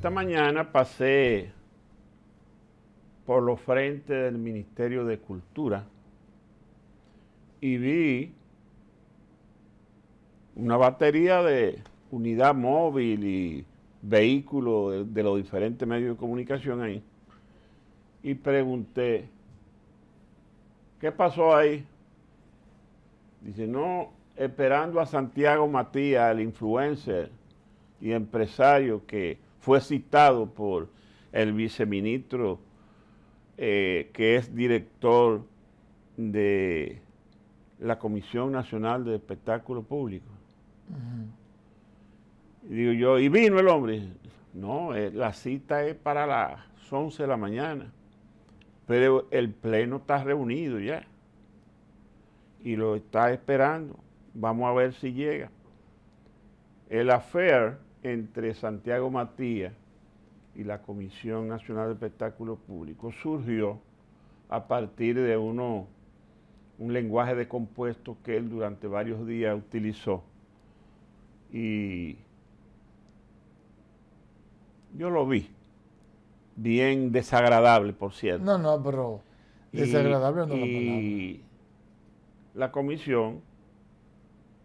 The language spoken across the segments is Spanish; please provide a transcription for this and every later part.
Esta mañana pasé por los frentes del Ministerio de Cultura y vi una batería de unidad móvil y vehículos de, los diferentes medios de comunicación ahí y pregunté, ¿qué pasó ahí? Dice, no, esperando a Santiago Matías, el influencer y empresario que fue citado por el viceministro eh, que es director de la Comisión Nacional de Espectáculo Público. y digo yo, y vino el hombre. No, eh, la cita es para las 11 de la mañana, pero el Pleno está reunido ya y lo está esperando. Vamos a ver si llega. El affair entre Santiago Matías y la Comisión Nacional de Espectáculos Públicos surgió a partir de uno, un lenguaje de compuesto que él durante varios días utilizó. Y yo lo vi, bien desagradable, por cierto. No, no, pero desagradable y la comisión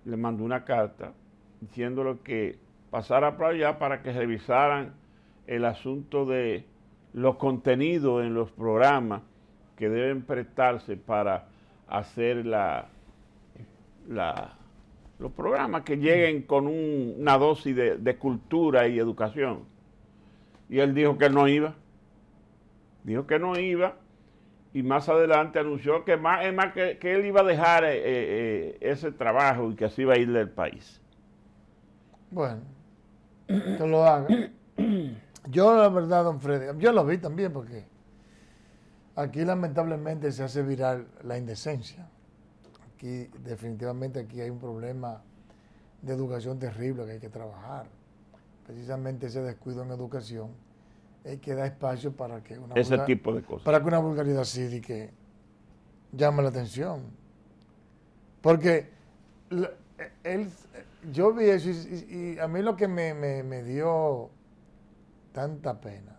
le mandó una carta diciéndole que pasara para allá para que revisaran el asunto de los contenidos en los programas que deben prestarse para hacer los programas que lleguen con una dosis de, cultura y educación. Y él dijo que no iba. Dijo que no iba. Y más adelante anunció que, más, más que, él iba a dejar eh, eh, eh, ese trabajo y que así iba a ir del país. Bueno que lo haga. Yo, la verdad, don Freddy, yo lo vi también porque aquí lamentablemente se hace viral la indecencia. Aquí, definitivamente, aquí hay un problema de educación terrible que hay que trabajar. Precisamente ese descuido en educación es que da espacio para que una, ese Para que una vulgaridad que llame la atención. Porque e, él, yo vi eso y, a mí lo que me, me, dio tanta pena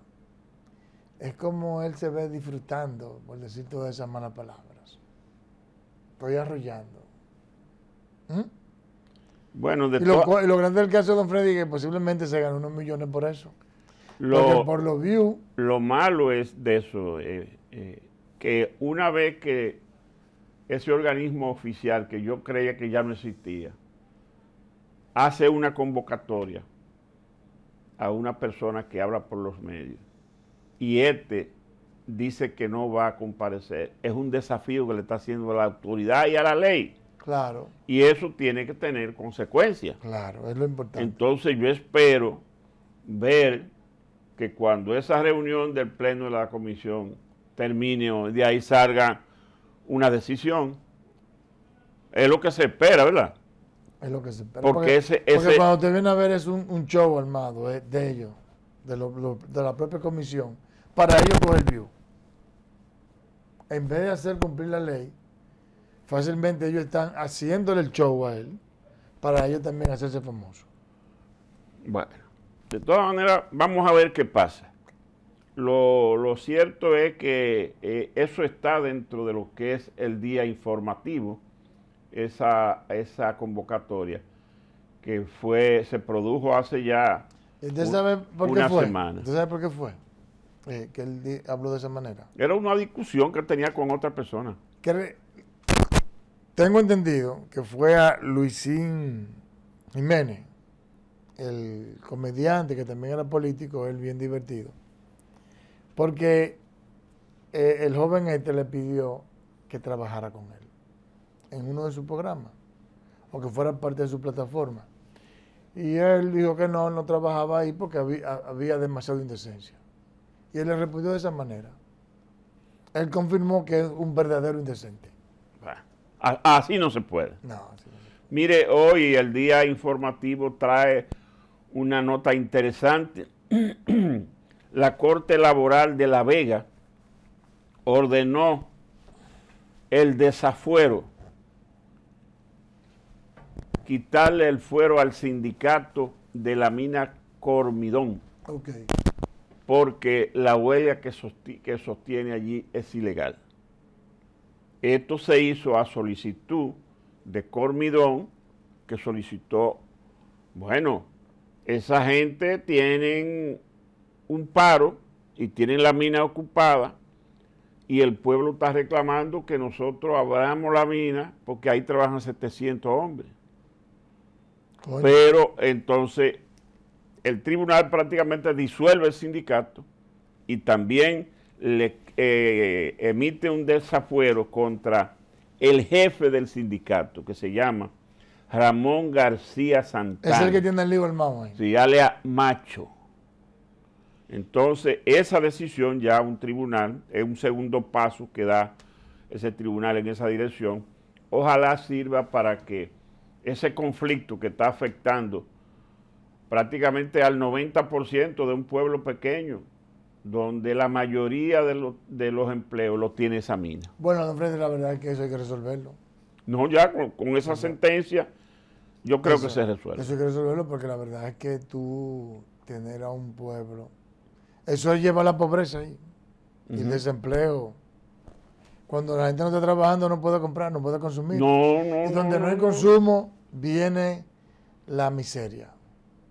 es como él se ve disfrutando, por decir todas esas malas palabras. Estoy arrollando ¿Mm? Bueno, de lo, grande del caso de Don Freddy que posiblemente se ganó unos millones por eso. Lo, por lo Lo malo es de eso, eh, eh, que una vez que ese organismo oficial que yo creía que ya no existía, hace una convocatoria a una persona que habla por los medios y este dice que no va a comparecer, es un desafío que le está haciendo a la autoridad y a la ley. Claro. Y eso tiene que tener consecuencias. Claro, es lo importante. Entonces yo espero ver que cuando esa reunión del Pleno de la Comisión termine o de ahí salga una decisión. Es lo que se espera, ¿verdad? Es lo que se espera. Porque, cuando te viene a ver es un, un show armado eh, de ellos, de, de la propia comisión, para ellos el view. En vez de hacer cumplir la ley, fácilmente ellos están haciéndole el show a él para ellos también hacerse famoso. Bueno, de todas maneras, vamos a ver qué pasa. Lo, cierto es que eh, eso está dentro de lo que es el día informativo esa, esa convocatoria que fue, se produjo hace ya unas semanas ¿Usted sabe por qué fue? Eh, que él habló de esa manera. Era una discusión que él tenía con otra persona. tengo entendido que fue a Luisín Jiménez, el comediante que también era político, él bien divertido. Porque eh, el joven este le pidió que trabajara con él en uno de sus programas, o que fuera parte de su plataforma. Y él dijo que no, no trabajaba ahí porque había, había demasiada indecencia. Y él le respondió de esa manera. Él confirmó que es un verdadero indecente. así no se puede. Mire, hoy el día informativo trae una nota interesante. la Corte Laboral de La Vega ordenó el desafuero quitarle el fuero al sindicato de la mina Cormidón. Porque la huella que, sostiene, que sostiene allí es ilegal. Esto se hizo a solicitud de Cormidón, que solicitó, bueno, esa gente tienen un paro y tienen la mina ocupada y el pueblo está reclamando que nosotros abramos la mina porque ahí trabajan 700 hombres. Pero entonces el tribunal prácticamente disuelve el sindicato y también le eh, emite un desafuero contra el jefe del sindicato, que se llama Ramón García Santana. Es el que tiene el libro, hermano. Sí, ha Macho. Entonces, esa decisión ya un tribunal, es un segundo paso que da ese tribunal en esa dirección. Ojalá sirva para que ese conflicto que está afectando prácticamente al 90% de un pueblo pequeño, donde la mayoría de, los empleos los tiene esa mina. Bueno, don la verdad es que eso hay que resolverlo. No, ya con, esa sentencia yo creo que se resuelve. Eso hay que resolverlo porque la verdad es que tú tener a un pueblo, eso lleva a la pobreza y el desempleo cuando la gente no está trabajando no puede comprar, no puede consumir. Y donde no, hay consumo viene la miseria.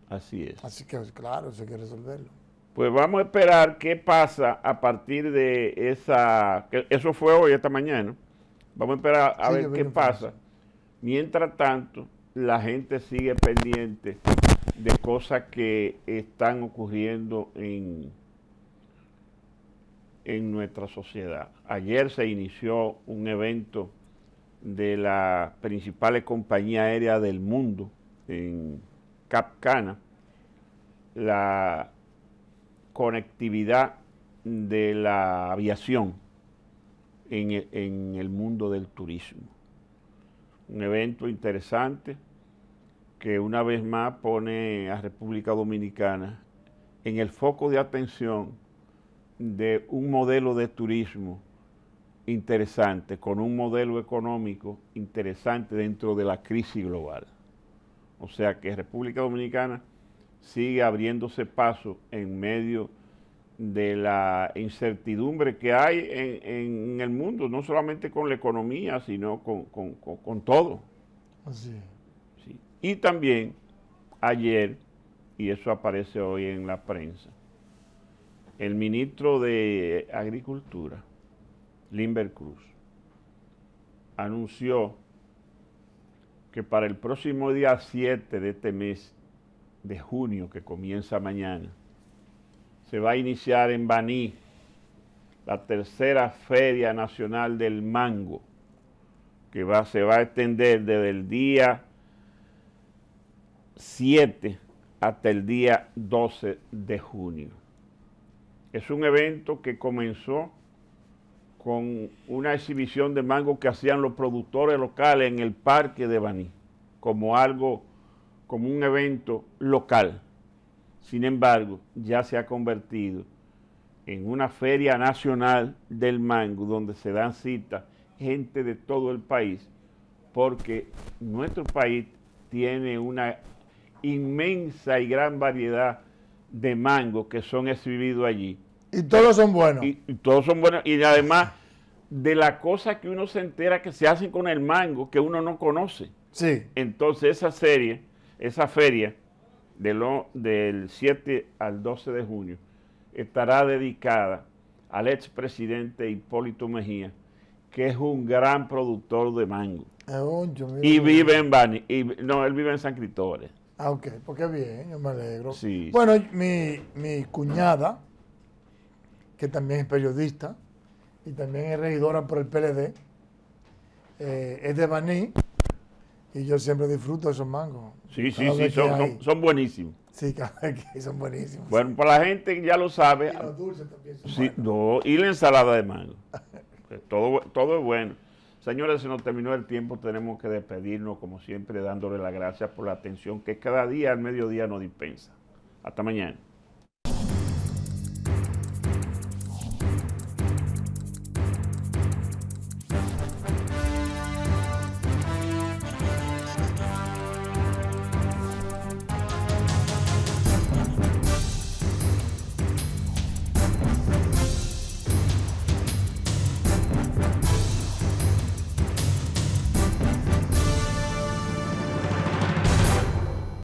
Así es. Así que claro, se hay que resolverlo. Pues vamos a esperar qué pasa a partir de esa... eso fue hoy, esta mañana. Vamos a esperar a ver qué pasa. Mientras tanto, la gente sigue pendiente de cosas que están ocurriendo en en nuestra sociedad. Ayer se inició un evento de la principal compañía aérea del mundo en Cap Cana, La conectividad de la aviación en en el, mundo del turismo. Un evento interesante que una vez más pone a República Dominicana en el foco de atención de un modelo de turismo interesante, con un modelo económico interesante dentro de la crisis global. O sea que República Dominicana sigue abriéndose paso en medio de la incertidumbre que hay en, el mundo, no solamente con la economía, sino con, todo. Así sí. Y también ayer, y eso aparece hoy en la prensa, el ministro de Agricultura, Limber Cruz, anunció que para el próximo día 7 de este mes de junio, que comienza mañana, se va a iniciar en Baní la tercera Feria Nacional del Mango, que va, se va a extender desde el día 7 hasta el día 12 de junio. Es un evento que comenzó con una exhibición de mango que hacían los productores locales en el parque de Baní, como algo, como un evento local. Sin embargo, ya se ha convertido en una feria nacional del mango, donde se dan citas gente de todo el país, porque nuestro país tiene una inmensa y gran variedad de mangos que son exhibidos allí y todos son buenos. Y, todos son buenos. Y además, de la cosa que uno se entera que se hacen con el mango, que uno no conoce. Sí. Entonces, esa serie, esa feria, de del 7 al 12 de junio, estará dedicada al expresidente Hipólito Mejía, que es un gran productor de mango. Ah, y vive en Bani, y, no, él vive en San Cristóbal. Ah, ok, porque bien, yo me alegro. Sí, bueno, Mi, mi cuñada, que también es periodista y también es regidora por el PLD, eh, es de Baní y yo siempre disfruto esos mangos. Sí, sí, sí, son, son, buenísimos. Sí, son buenísimos. Bueno, para la gente ya lo sabe. Y no, y la ensalada de mango. todo, todo es bueno. Señores, se nos terminó el tiempo, tenemos que despedirnos como siempre dándole las gracias por la atención que cada día al mediodía nos dispensa. Hasta mañana.